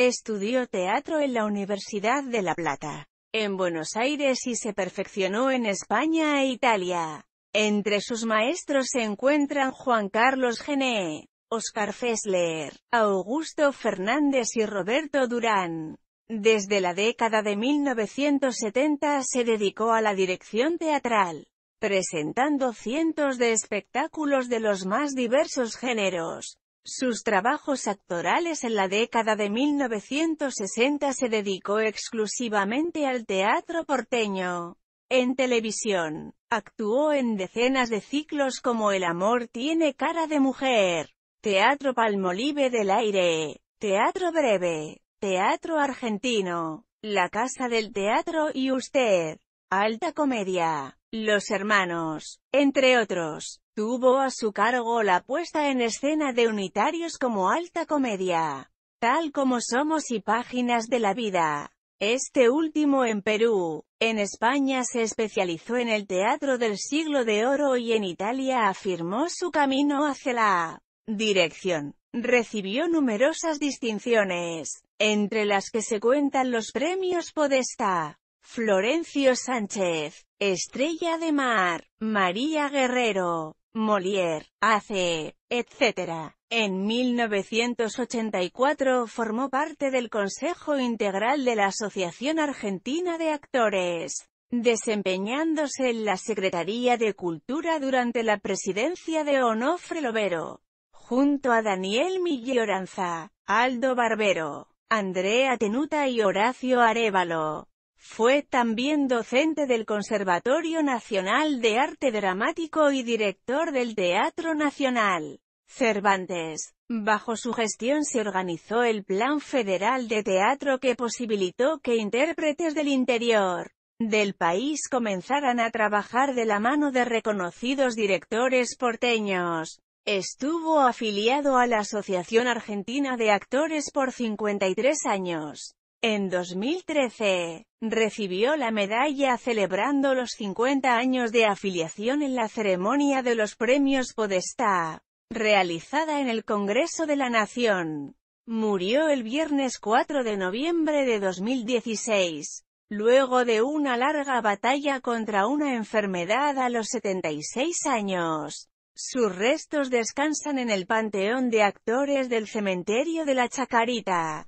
Estudió teatro en la Universidad de La Plata, en Buenos Aires y se perfeccionó en España e Italia. Entre sus maestros se encuentran Juan Carlos Gené, Oscar Fessler, Augusto Fernández y Roberto Durán. Desde la década de 1970 se dedicó a la dirección teatral, presentando cientos de espectáculos de los más diversos géneros, sus trabajos actorales en la década de 1960 se dedicó exclusivamente al teatro porteño. En televisión, actuó en decenas de ciclos como El amor tiene cara de mujer, Teatro Palmolive del aire, Teatro breve, Teatro argentino, La casa del teatro y Usted, Alta comedia. Los hermanos, entre otros, tuvo a su cargo la puesta en escena de unitarios como Alta Comedia, tal como Somos y Páginas de la Vida. Este último en Perú, en España se especializó en el teatro del siglo de oro y en Italia afirmó su camino hacia la dirección. Recibió numerosas distinciones, entre las que se cuentan los premios Podesta, Florencio Sánchez, Estrella de Mar, María Guerrero, Molière, Ace, etc. En 1984 formó parte del Consejo Integral de la Asociación Argentina de Actores, desempeñándose en la Secretaría de Cultura durante la presidencia de Onofre Lovero, junto a Daniel Milloranza, Aldo Barbero, Andrea Tenuta y Horacio Arevalo. Fue también docente del Conservatorio Nacional de Arte Dramático y director del Teatro Nacional. Cervantes. Bajo su gestión se organizó el Plan Federal de Teatro que posibilitó que intérpretes del interior del país comenzaran a trabajar de la mano de reconocidos directores porteños. Estuvo afiliado a la Asociación Argentina de Actores por 53 años. En 2013, recibió la medalla celebrando los 50 años de afiliación en la ceremonia de los premios Podestá, realizada en el Congreso de la Nación. Murió el viernes 4 de noviembre de 2016, luego de una larga batalla contra una enfermedad a los 76 años. Sus restos descansan en el Panteón de Actores del Cementerio de la Chacarita.